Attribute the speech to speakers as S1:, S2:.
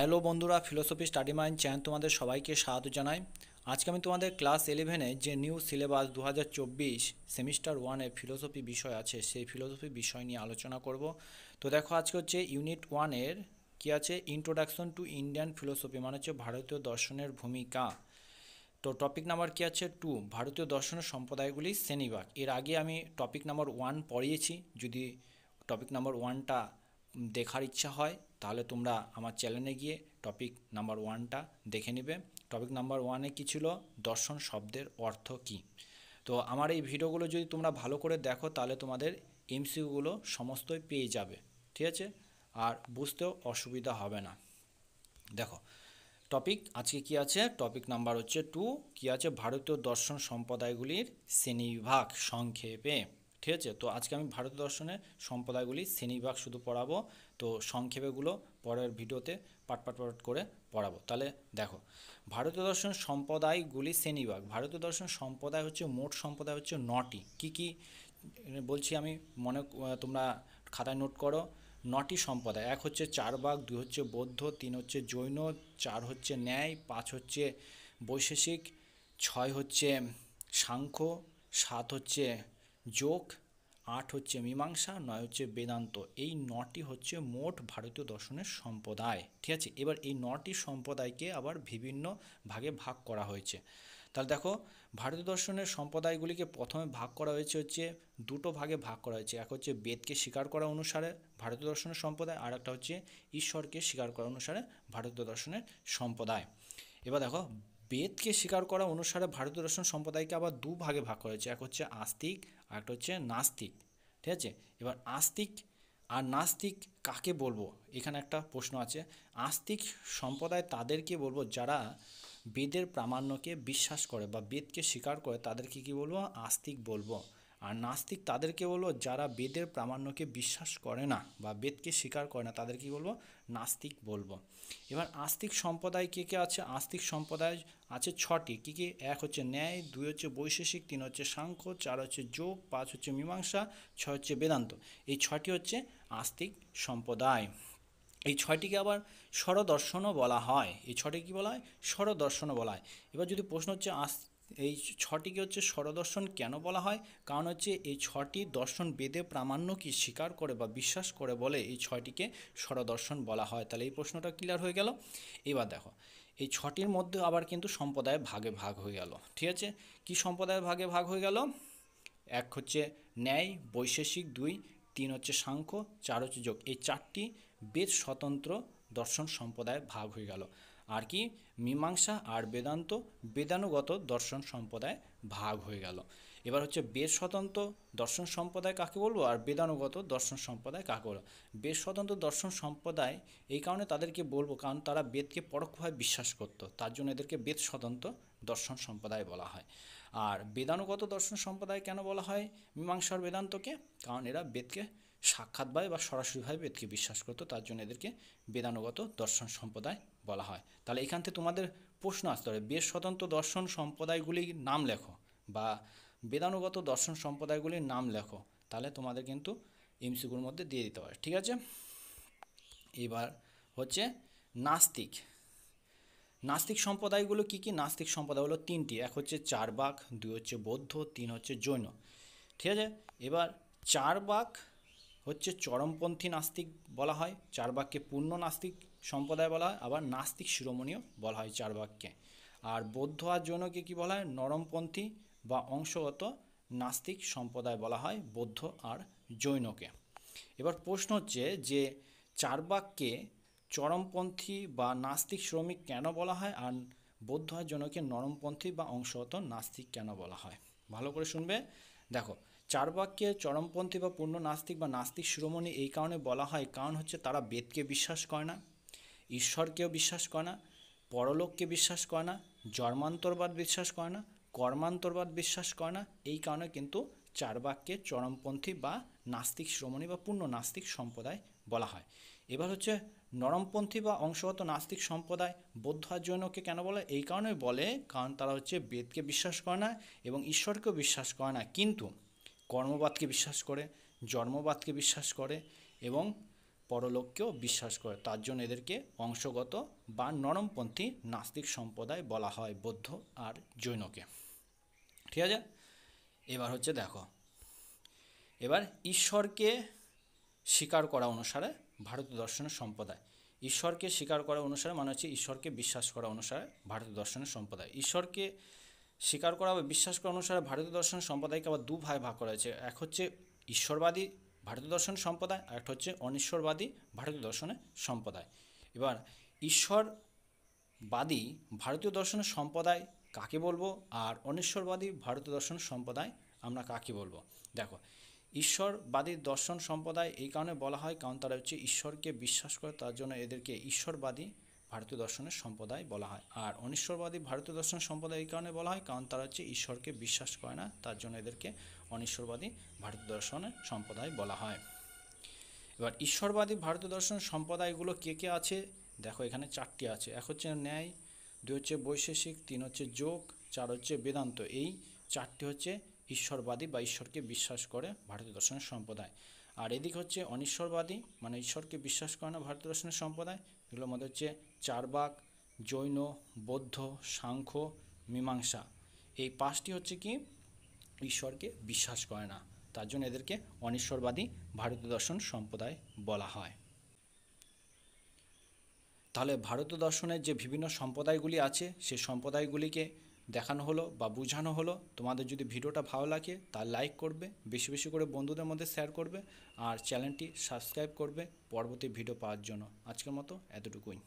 S1: hello বন্ধুরা philosophy study mind চ্যান তোমাদের সবাইকে স্বাগত জানাই আজকে আমি তোমাদের ক্লাস ইলেভেনে যে নিউ সিলেবাস দু সেমিস্টার ওয়ানে ফিলোসফি বিষয় আছে সেই ফিলোসফি বিষয় নিয়ে আলোচনা করব তো দেখো আজকে হচ্ছে ইউনিট ওয়ানের কী আছে ইন্ট্রোডাকশন টু ইন্ডিয়ান ফিলোসফি মানে হচ্ছে ভারতীয় দর্শনের ভূমিকা তো টপিক নাম্বার কী আছে টু ভারতীয় দর্শনের সম্প্রদায়গুলি শ্রেণীবাগ এর আগে আমি টপিক নাম্বার ওয়ান পড়িয়েছি যদি টপিক নাম্বার ওয়ানটা দেখার ইচ্ছা হয় তাহলে তোমরা আমার চ্যানেলে গিয়ে টপিক নাম্বার ওয়ানটা দেখে নেবে টপিক নাম্বার ওয়ানে কী ছিল দর্শন শব্দের অর্থ কী তো আমার এই ভিডিওগুলো যদি তোমরা ভালো করে দেখো তাহলে তোমাদের এমসিউগুলো সমস্তই পেয়ে যাবে ঠিক আছে আর বুঝতেও অসুবিধা হবে না দেখো টপিক আজকে কি আছে টপিক নাম্বার হচ্ছে টু কি আছে ভারতীয় দর্শন সম্প্রদায়গুলির শ্রেণীবিভাগ সংক্ষেপে ঠিক আছে তো আজকে আমি ভারত দর্শনে সম্প্রদায়গুলি শ্রেণীবিভাগ শুধু পড়াবো তো সংক্ষেপেগুলো পরের ভিডিওতে পাট পাট পাট করে পড়াবো তাহলে দেখো ভারতীয় দর্শন সম্প্রদায়গুলি শ্রেণীবিভাগ ভারতীয় দর্শন সম্প্রদায় হচ্ছে মোট সম্প্রদায় হচ্ছে নটি কি কি বলছি আমি মনে তোমরা খাতায় নোট করো নটি সম্প্রদায় এক হচ্ছে চারবাগ দুই হচ্ছে বৌদ্ধ তিন হচ্ছে জৈন চার হচ্ছে ন্যায় পাঁচ হচ্ছে বৈশেষিক ছয় হচ্ছে সাংখ্য সাত হচ্ছে যোগ আট হচ্ছে মীমাংসা নয় হচ্ছে বেদান্ত এই নটি হচ্ছে মোট ভারতীয় দর্শনের সম্প্রদায় ঠিক আছে এবার এই নটি সম্প্রদায়কে আবার বিভিন্ন ভাগে ভাগ করা হয়েছে তাহলে দেখো ভারতীয় দর্শনের সম্প্রদায়গুলিকে প্রথমে ভাগ করা হয়েছে হচ্ছে দুটো ভাগে ভাগ করা হয়েছে এক হচ্ছে বেদকে স্বীকার করা অনুসারে ভারতীয় দর্শনের সম্প্রদায় আর একটা হচ্ছে ঈশ্বরকে স্বীকার করা অনুসারে ভারতীয় দর্শনের সম্প্রদায় এবার দেখো বেদকে স্বীকার করা অনুসারে ভারতীয় দর্শন সম্প্রদায়কে আবার দু ভাগে ভাগ করা হয়েছে এক হচ্ছে আস্তিক একটা হচ্ছে নাস্তিক ঠিক আছে এবার আস্তিক আর নাস্তিক কাকে বলবো এখানে একটা প্রশ্ন আছে আস্তিক সম্প্রদায় তাদেরকে বলবো যারা বেদের প্রামাণ্যকে বিশ্বাস করে বা বেদকে স্বীকার করে তাদেরকে কি বলবো আস্তিক বলবো আর নাস্তিক তাদেরকে বলবো যারা বেদের প্রামাণ্যকে বিশ্বাস করে না বা বেদকে স্বীকার করে না তাদেরকে বলবো নাস্তিক বলবো এবার আস্তিক সম্প্রদায় কে কে আছে আস্তিক সম্প্রদায় আছে ছটি কী কী এক হচ্ছে ন্যায় দুই হচ্ছে বৈশেষিক তিন হচ্ছে সাংখ্য চার হচ্ছে যোগ পাঁচ হচ্ছে মীমাংসা ছয় হচ্ছে বেদান্ত এই ছটি হচ্ছে আস্তিক সম্প্রদায় এই ছয়টিকে আবার স্বরদর্শনও বলা হয় এই ছটি কি বলা হয় স্বরদর্শনও বলা হয় এবার যদি প্রশ্ন হচ্ছে আস এই ছটিকে হচ্ছে ষড়দর্শন কেন বলা হয় কারণ হচ্ছে এই ছটি দর্শন বেদে প্রামাণ্য কি স্বীকার করে বা বিশ্বাস করে বলে এই ছয়টিকে ষড়দর্শন বলা হয় তাহলে এই প্রশ্নটা ক্লিয়ার হয়ে গেল এবার দেখো এই ছটির মধ্যে আবার কিন্তু সম্প্রদায় ভাগে ভাগ হয়ে গেল ঠিক আছে কি সম্প্রদায় ভাগে ভাগ হয়ে গেল এক হচ্ছে ন্যায় বৈশেষিক দুই তিন হচ্ছে সাংখ্য চার হচ্ছে যোগ এই চারটি বেদ স্বতন্ত্র দর্শন সম্প্রদায় ভাগ হয়ে গেল আর কি মীমাংসা আর বেদান্ত বেদানুগত দর্শন সম্প্রদায় ভাগ হয়ে গেল এবার হচ্ছে বেদ স্বতন্ত্র দর্শন সম্প্রদায় কাকে বলবো আর বেদানুগত দর্শন সম্প্রদায় কাকে বলবো বেদ স্বতন্ত্র দর্শন সম্প্রদায় এই কারণে তাদেরকে বলবো কারণ তারা বেদকে পরোক্ষভাবে বিশ্বাস করত তার জন্য এদেরকে বেদ স্বতন্ত্র দর্শন সম্প্রদায় বলা হয় আর বেদানুগত দর্শন সম্প্রদায় কেন বলা হয় মীমাংসার বেদান্তকে কারণ এরা বেদকে সাক্ষাৎভাবে বা সরাসরিভাবে বেদকে বিশ্বাস করতো তার জন্য এদেরকে বেদানুগত দর্শন সম্প্রদায় বলা হয় তাহলে এখান থেকে তোমাদের প্রশ্ন আসতে হবে বেদ স্বতন্ত্র দর্শন সম্প্রদায়গুলির নাম লেখো বা বেদানুগত দর্শন সম্প্রদায়গুলির নাম লেখো তাহলে তোমাদের কিন্তু এমসিগুর মধ্যে দিয়ে দিতে পারে ঠিক আছে এবার হচ্ছে নাস্তিক নাস্তিক সম্প্রদায়গুলো কি কি নাস্তিক সম্প্রদায় হলো তিনটি এক হচ্ছে চার বাক দুই হচ্ছে বৌদ্ধ তিন হচ্ছে জৈন ঠিক আছে এবার চার বাক হচ্ছে চরমপন্থী নাস্তিক বলা হয় চারবাককে পূর্ণ নাস্তিক সম্প্রদায় বলা হয় আবার নাস্তিক শিরোমণীয় বলা হয় চারবাককে আর বৌদ্ধ আর জৈনকে কী বলা হয় নরমপন্থী বা অংশগত নাস্তিক সম্প্রদায় বলা হয় বৌদ্ধ আর জৈনকে এবার প্রশ্ন হচ্ছে যে চারবাককে চরমপন্থী বা নাস্তিক শ্রমিক কেন বলা হয় আর বৌদ্ধ আর জৈনকে নরমপন্থী বা অংশগত নাস্তিক কেন বলা হয় ভালো করে শুনবে দেখো চার বাক্যে চরমপন্থী বা পূর্ণ নাস্তিক বা নাস্তিক শিরোমণি এই কারণে বলা হয় কারণ হচ্ছে তারা বেদকে বিশ্বাস করে না ঈশ্বরকেও বিশ্বাস করে না পরলোককে বিশ্বাস করে না জন্মান্তরবাদ বিশ্বাস করে না কর্মান্তরবাদ বিশ্বাস করে না এই কারণে কিন্তু চার বাক্যে চরমপন্থী বা নাস্তিক শ্রমণী বা পূর্ণ নাস্তিক সম্প্রদায় বলা হয় এবার হচ্ছে নরমপন্থী বা অংশগত নাস্তিক সম্প্রদায় আর জন্যকে কেন বলে এই কারণে বলে কারণ তারা হচ্ছে বেদকে বিশ্বাস করে না এবং ঈশ্বরকেও বিশ্বাস করে না কিন্তু কর্মবাদকে বিশ্বাস করে জন্মবাদকে বিশ্বাস করে এবং পরলোককেও বিশ্বাস করে তার জন্য এদেরকে অংশগত বা নরমপন্থী নাস্তিক সম্প্রদায় বলা হয় বৌদ্ধ আর জৈনকে ঠিক আছে এবার হচ্ছে দেখো এবার ঈশ্বরকে স্বীকার করা অনুসারে ভারত দর্শনের সম্প্রদায় ঈশ্বরকে স্বীকার করা অনুসারে মানে হচ্ছে ঈশ্বরকে বিশ্বাস করা অনুসারে ভারত দর্শনের সম্প্রদায় ঈশ্বরকে স্বীকার করা বা বিশ্বাস করা অনুসারে ভারতীয় দর্শন সম্প্রদায়কে আবার দু ভাগে ভাগ করা হয়েছে এক হচ্ছে ঈশ্বরবাদী ভারতীয় দর্শন সম্প্রদায় আর একটা হচ্ছে অনিশ্বরবাদী ভারতীয় দর্শনের সম্প্রদায় এবার ঈশ্বরবাদী ভারতীয় দর্শনের সম্প্রদায় কাকে বলবো আর অনিশ্বরবাদী ভারতীয় দর্শন সম্প্রদায় আমরা কাকে বলবো দেখো ঈশ্বরবাদী দর্শন সম্প্রদায় এই কারণে বলা হয় কারণ তারা হচ্ছে ঈশ্বরকে বিশ্বাস করে তার জন্য এদেরকে ঈশ্বরবাদী ভারতীয় দর্শনের সম্প্রদায় বলা হয় আর অনিশ্বরবাদী ভারতীয় দর্শন সম্প্রদায় এই কারণে বলা হয় কারণ তারা হচ্ছে ঈশ্বরকে বিশ্বাস করে না তার জন্য এদেরকে অনিশ্বরবাদী ভারতীয় দর্শনের সম্প্রদায় বলা হয় এবার ঈশ্বরবাদী ভারতীয় দর্শন সম্প্রদায়গুলো কে কে আছে দেখো এখানে চারটি আছে এক হচ্ছে ন্যায় দুই হচ্ছে বৈশেষিক তিন হচ্ছে যোগ চার হচ্ছে বেদান্ত এই চারটি হচ্ছে ঈশ্বরবাদী বা ঈশ্বরকে বিশ্বাস করে ভারতীয় দর্শনের সম্প্রদায় আর এদিক হচ্ছে অনিশ্বরবাদী মানে ঈশ্বরকে বিশ্বাস করে না ভারত দর্শনের সম্প্রদায় এগুলোর মধ্যে হচ্ছে চারবাক জৈন বৌদ্ধ সাংখ্য মীমাংসা এই পাঁচটি হচ্ছে কি ঈশ্বরকে বিশ্বাস করে না তার জন্য এদেরকে অনিশ্বরবাদী ভারত দর্শন সম্প্রদায় বলা হয় তাহলে ভারত দর্শনের যে বিভিন্ন সম্প্রদায়গুলি আছে সে সম্প্রদায়গুলিকে দেখানো হলো বা বোঝানো হলো তোমাদের যদি ভিডিওটা ভালো লাগে তা লাইক করবে বেশি বেশি করে বন্ধুদের মধ্যে শেয়ার করবে আর চ্যানেলটি সাবস্ক্রাইব করবে পরবর্তী ভিডিও পাওয়ার জন্য আজকের মতো এতটুকুই